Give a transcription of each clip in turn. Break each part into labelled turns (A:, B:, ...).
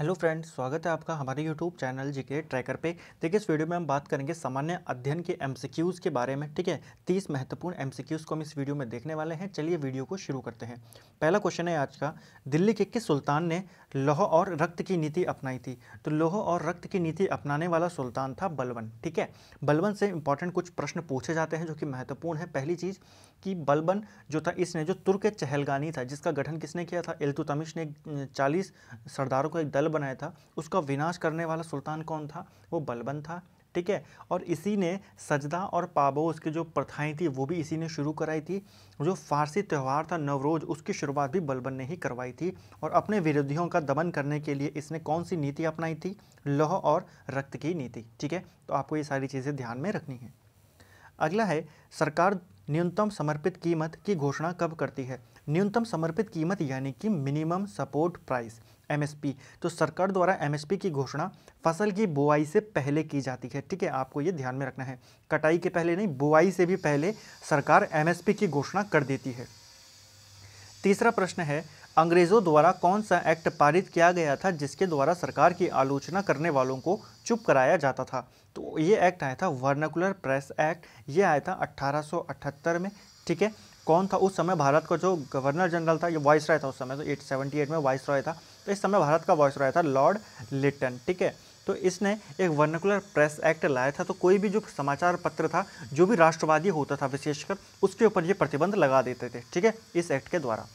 A: hello friends स्वागत है आपका हमारे यूट्यूब चैनल जीके ट्रैकर पे देखिए इस वीडियो में हम बात करेंगे सामान्य अध्ययन के एमसीक्यूज के बारे में ठीक है तीस महत्वपूर्ण एमसीक्यूज को हम इस वीडियो में देखने वाले हैं चलिए वीडियो को शुरू करते हैं पहला क्वेश्चन है आज का दिल्ली के किस सुल्तान ने लोह और रक्त की नीति अपनाई थी तो लोह और रक्त की नीति अपनाने वाला सुल्तान था बलबन ठीक है बलवन से इंपॉर्टेंट कुछ प्रश्न पूछे जाते हैं जो कि महत्वपूर्ण है पहली चीज़ कि बलबन जो था इसने जो तुर्क चहलगानी था जिसका गठन किसने किया था इल्तुतमिश ने चालीस सरदारों को एक दल बनाया था उसका विनाश करने वाला सुल्तान कौन था वो बलबन था ठीक है और इसी ने सजदा और पाबोस की जो प्रथाएं थी वो भी इसी ने शुरू कराई थी जो फारसी त्यौहार था नवरोज उसकी शुरुआत भी बलबन ने ही करवाई थी और अपने विरोधियों का दमन करने के लिए इसने कौन सी नीति अपनाई थी लौह और रक्त की नीति ठीक है तो आपको ये सारी चीज़ें ध्यान में रखनी है अगला है सरकार न्यूनतम समर्पित कीमत की घोषणा कब करती है न्यूनतम समर्पित कीमत यानी कि मिनिमम सपोर्ट प्राइस एमएसपी तो सरकार द्वारा एमएसपी की घोषणा फसल की बुआई से पहले की जाती है ठीक है आपको ये ध्यान में रखना है कटाई के पहले नहीं बुआई से भी पहले सरकार एमएसपी की घोषणा कर देती है तीसरा प्रश्न है अंग्रेज़ों द्वारा कौन सा एक्ट पारित किया गया था जिसके द्वारा सरकार की आलोचना करने वालों को चुप कराया जाता था तो ये एक्ट आया था वर्नाकुलर प्रेस एक्ट ये आया था अट्ठारह में ठीक है कौन था उस समय भारत का जो गवर्नर जनरल था ये वाइस रॉय था उस समय तो एट में वाइस रॉय था तो इस समय भारत का वॉइस रॉय था लॉर्ड लिटन ठीक है तो इसने एक वर्नकुलर प्रेस एक्ट लाया था तो कोई भी जो समाचार पत्र था जो भी राष्ट्रवादी होता था विशेषकर उसके ऊपर ये प्रतिबंध लगा देते थे ठीक है इस एक्ट के द्वारा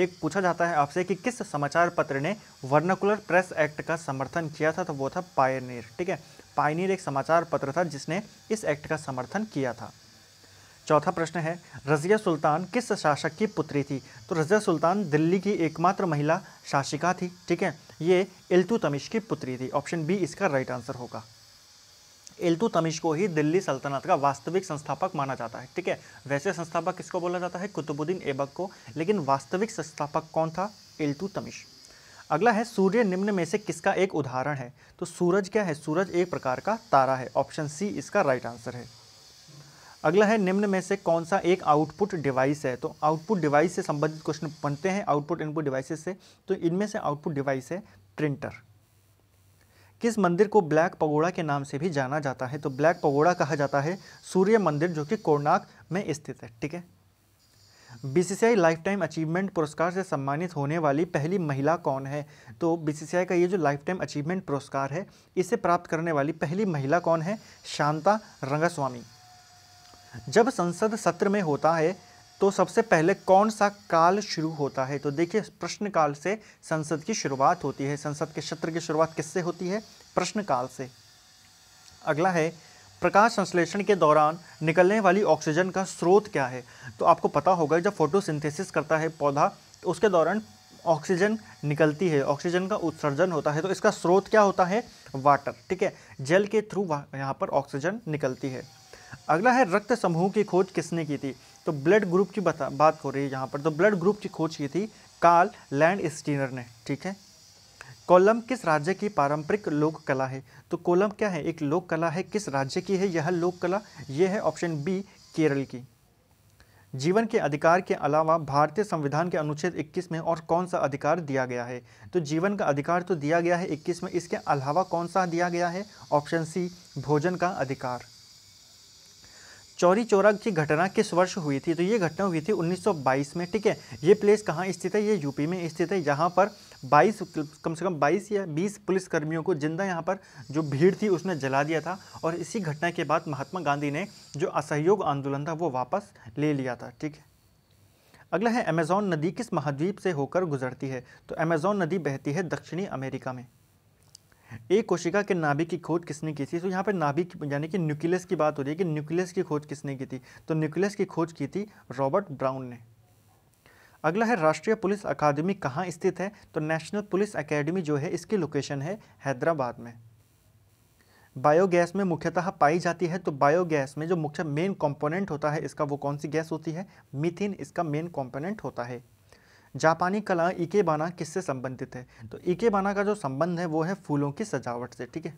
A: एक पूछा जाता है आपसे कि किस समाचार पत्र ने वर्नकुलर प्रेस एक्ट का समर्थन किया था तो वो था पायनियर ठीक है पायनियर एक समाचार पत्र था जिसने इस एक्ट का समर्थन किया था चौथा प्रश्न है रज़िया सुल्तान किस शासक की पुत्री थी तो रज़िया सुल्तान दिल्ली की एकमात्र महिला शासिका थी ठीक है ये इल्तु तमिश की पुत्री थी ऑप्शन बी इसका राइट आंसर होगा इल्तु तमिश को ही दिल्ली सल्तनत का वास्तविक संस्थापक माना जाता है ठीक है वैसे संस्थापक किसको बोला जाता है कुतुबुद्दीन एबक को लेकिन वास्तविक संस्थापक कौन था इल्तु तमिश अगला है सूर्य निम्न में से किसका एक उदाहरण है तो सूरज क्या है सूरज एक प्रकार का तारा है ऑप्शन सी इसका राइट आंसर है अगला है निम्न में से कौन सा एक आउटपुट डिवाइस है तो आउटपुट डिवाइस से संबंधित क्वेश्चन बनते हैं आउटपुट इनपुट डिवाइसेस से तो इनमें से आउटपुट डिवाइस है प्रिंटर किस मंदिर को ब्लैक पगोड़ा के नाम से भी जाना जाता है तो ब्लैक पगोड़ा कहा जाता है सूर्य मंदिर जो कि कोर्नाक में स्थित है ठीक है बीसीसीआई लाइफ टाइम अचीवमेंट पुरस्कार से सम्मानित होने वाली पहली महिला कौन है तो बीसीसीआई का ये जो लाइफ टाइम अचीवमेंट पुरस्कार है इसे प्राप्त करने वाली पहली महिला कौन है शांता रंगास्वामी जब संसद सत्र में होता है तो सबसे पहले कौन सा काल शुरू होता है तो देखिए प्रश्न काल से संसद की शुरुआत होती है संसद के सत्र की शुरुआत किससे होती है प्रश्न काल से अगला है प्रकाश संश्लेषण के दौरान निकलने वाली ऑक्सीजन का स्रोत क्या है तो आपको पता होगा जब फोटोसिंथेसिस करता है पौधा तो उसके दौरान ऑक्सीजन निकलती है ऑक्सीजन का उत्सर्जन होता है तो इसका स्रोत क्या होता है वाटर ठीक है जल के थ्रू यहाँ पर ऑक्सीजन निकलती है अगला है रक्त समूह की खोज किसने की थी तो ब्लड ग्रुप की बता बात हो रही है यहाँ पर तो ब्लड ग्रुप की खोज की थी कार्ल लैंड स्टीनर ने ठीक है कोलम किस राज्य की पारंपरिक लोक कला है तो कोलम क्या है एक लोक कला है किस राज्य की है यह लोक कला यह है ऑप्शन बी केरल की जीवन के अधिकार के अलावा भारतीय संविधान के अनुच्छेद 21 में और कौन सा अधिकार दिया गया है तो जीवन का अधिकार तो दिया गया है 21 में इसके अलावा कौन सा दिया गया है ऑप्शन सी भोजन का अधिकार चौरी चौरा की घटना किस वर्ष हुई थी तो ये घटना हुई थी 1922 में ठीक है ये प्लेस कहाँ स्थित है ये यूपी में स्थित है यहाँ पर 22 कम से कम 22 या 20 पुलिसकर्मियों को जिंदा यहाँ पर जो भीड़ थी उसने जला दिया था और इसी घटना के बाद महात्मा गांधी ने जो असहयोग आंदोलन था वो वापस ले लिया था ठीक है अगला है अमेज़ॉन नदी किस महाद्वीप से होकर गुजरती है तो अमेज़ॉन नदी बहती है दक्षिणी अमेरिका में एक कोशिका के नाभिक की खोज किसने की थी तो यहाँ पर नाभिक यानी कि न्यूक्लियस की बात हो रही है कि न्यूक्लियस की खोज किसने की थी तो न्यूक्लियस की खोज की थी रॉबर्ट ब्राउन ने अगला है राष्ट्रीय पुलिस अकादमी कहाँ स्थित है तो नेशनल पुलिस अकेडमी जो है इसकी लोकेशन है हैदराबाद में बायोगैस में मुख्यतः पाई जाती है तो बायोगैस में जो मुख्य मेन कंपोनेंट होता है इसका वो कौन सी गैस होती है मिथिन इसका मेन कंपोनेंट होता है जापानी कला इकेबाना किससे संबंधित है तो इकेबाना का जो संबंध है वो है फूलों की सजावट से ठीक है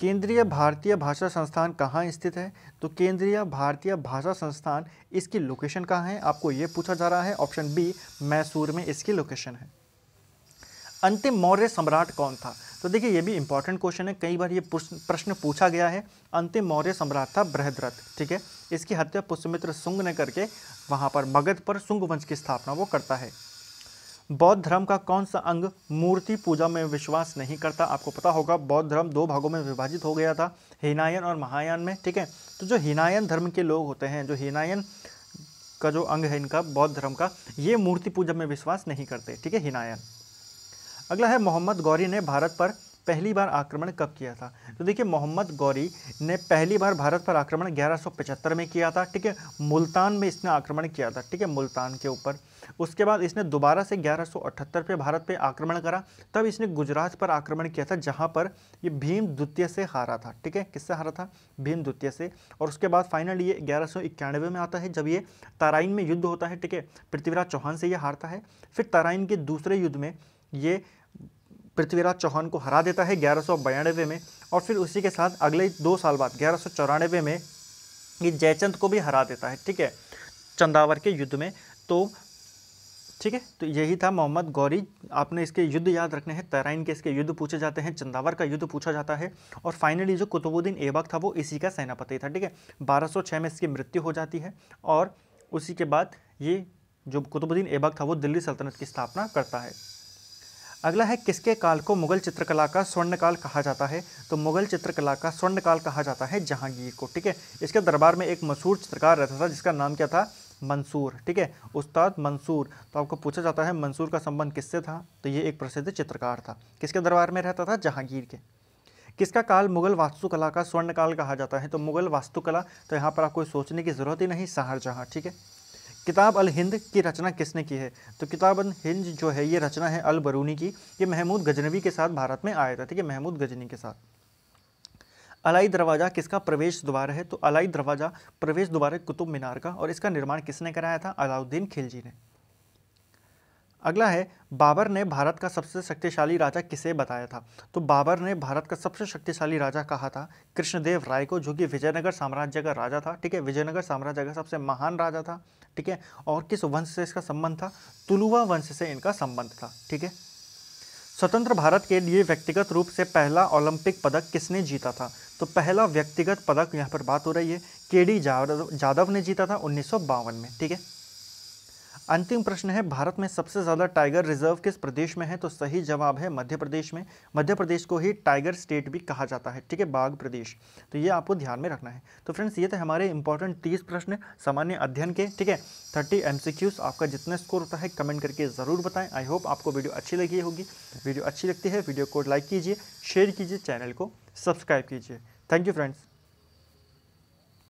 A: केंद्रीय भारतीय भाषा संस्थान कहाँ स्थित है तो केंद्रीय भारतीय भाषा संस्थान इसकी लोकेशन कहाँ है आपको ये पूछा जा रहा है ऑप्शन बी मैसूर में इसकी लोकेशन है अंतिम मौर्य सम्राट कौन था तो देखिए ये भी इंपॉर्टेंट क्वेश्चन है कई बार ये प्रश्न पूछा गया है अंतिम मौर्य सम्राट था बृहद्रथ ठीक है इसकी हत्या पुष्यमित्र सुंग ने करके वहाँ पर मगध पर सुंग वंश की स्थापना वो करता है बौद्ध धर्म का कौन सा अंग मूर्ति पूजा में विश्वास नहीं करता आपको पता होगा बौद्ध धर्म दो भागों में विभाजित हो गया था हिनायन और महायान में ठीक है तो जो हिनायन धर्म के लोग होते हैं जो हिनायन का जो अंग है इनका बौद्ध धर्म का ये मूर्ति पूजा में विश्वास नहीं करते ठीक है हिनायन अगला है मोहम्मद गौरी ने भारत पर पहली बार आक्रमण कब किया था तो देखिए मोहम्मद गौरी ने पहली बार भारत पर आक्रमण 1175 में किया था ठीक है मुल्तान में इसने आक्रमण किया था ठीक है मुल्तान के ऊपर उसके बाद इसने दोबारा से 1178 पे भारत पे आक्रमण करा तब इसने गुजरात पर आक्रमण किया था जहाँ पर ये भीम द्वितीय से हारा था ठीक है किससे हारा था भीम द्वितीय से और उसके बाद फाइनल ये ग्यारह में आता है जब ये तराइन में युद्ध होता है ठीक है पृथ्वीराज चौहान से ये हारता है फिर तराइन के दूसरे युद्ध में ये पृथ्वीराज चौहान को हरा देता है ग्यारह में और फिर उसी के साथ अगले दो साल बाद ग्यारह में ये जयचंद को भी हरा देता है ठीक है चंदावर के युद्ध में तो ठीक है तो यही था मोहम्मद गौरी आपने इसके युद्ध याद रखने हैं तराइन के इसके युद्ध पूछे जाते हैं चंदावर का युद्ध पूछा जाता है और फाइनली जो कुतुबुद्दीन ऐबक था वो इसी का सेनापति था ठीक है 1206 में इसकी मृत्यु हो जाती है और उसी के बाद ये जो कुतुबुद्दीन ऐबक था वो दिल्ली सल्तनत की स्थापना करता है अगला है किसके काल को मुगल चित्रकला का स्वर्ण काल कहा जाता है तो मुगल चित्रकला का स्वर्ण काल कहा जाता है जहांगीर को ठीक है इसके दरबार में एक मशहूर चित्रकार रहता था जिसका नाम क्या था मंसूर ठीक है उस्ताद मंसूर तो आपको पूछा जाता है मंसूर का संबंध किससे था तो ये एक प्रसिद्ध चित्रकार था किसके दरबार में रहता था जहांगीर के किसका काल मुगल वास्तुकला का स्वर्ण काल कहा जाता है तो मुगल वास्तुकला तो यहाँ पर आपको सोचने की ज़रूरत ही नहीं शाहजहाँ ठीक है किताब अल हिंद की रचना किसने की है तो किताब अल हिंद जो है ये रचना है अल बरूनी की ये महमूद गजनवी के साथ भारत में आया था ठीक है महमूद गजनी के साथ अलाई दरवाज़ा किसका प्रवेश द्वार है तो अलाई दरवाज़ा प्रवेश द्वार है कुतुब मीनार का और इसका निर्माण किसने कराया था अलाउद्दीन खिलजी ने अगला है बाबर ने भारत का सबसे शक्तिशाली राजा किसे बताया था तो बाबर ने भारत का सबसे शक्तिशाली राजा कहा था कृष्णदेव राय को जो कि विजयनगर साम्राज्य का राजा था ठीक है विजयनगर साम्राज्य का सबसे महान राजा था ठीक है और किस वंश से इसका संबंध था तुलुवा वंश से इनका संबंध था ठीक है स्वतंत्र भारत के लिए व्यक्तिगत रूप से पहला ओलंपिक पदक किसने जीता था तो पहला व्यक्तिगत पदक यहाँ पर बात हो रही है के डी जाधव ने जीता था उन्नीस में ठीक है अंतिम प्रश्न है भारत में सबसे ज़्यादा टाइगर रिजर्व किस प्रदेश में है तो सही जवाब है मध्य प्रदेश में मध्य प्रदेश को ही टाइगर स्टेट भी कहा जाता है ठीक है बाघ प्रदेश तो ये आपको ध्यान में रखना है तो फ्रेंड्स ये थे हमारे इंपॉर्टेंट तीस प्रश्न सामान्य अध्ययन के ठीक है थर्टी एम आपका जितना स्कोर होता है कमेंट करके ज़रूर बताएं आई होप आपको वीडियो अच्छी लगी होगी वीडियो अच्छी लगती है वीडियो को लाइक कीजिए शेयर कीजिए चैनल को सब्सक्राइब कीजिए थैंक यू फ्रेंड्स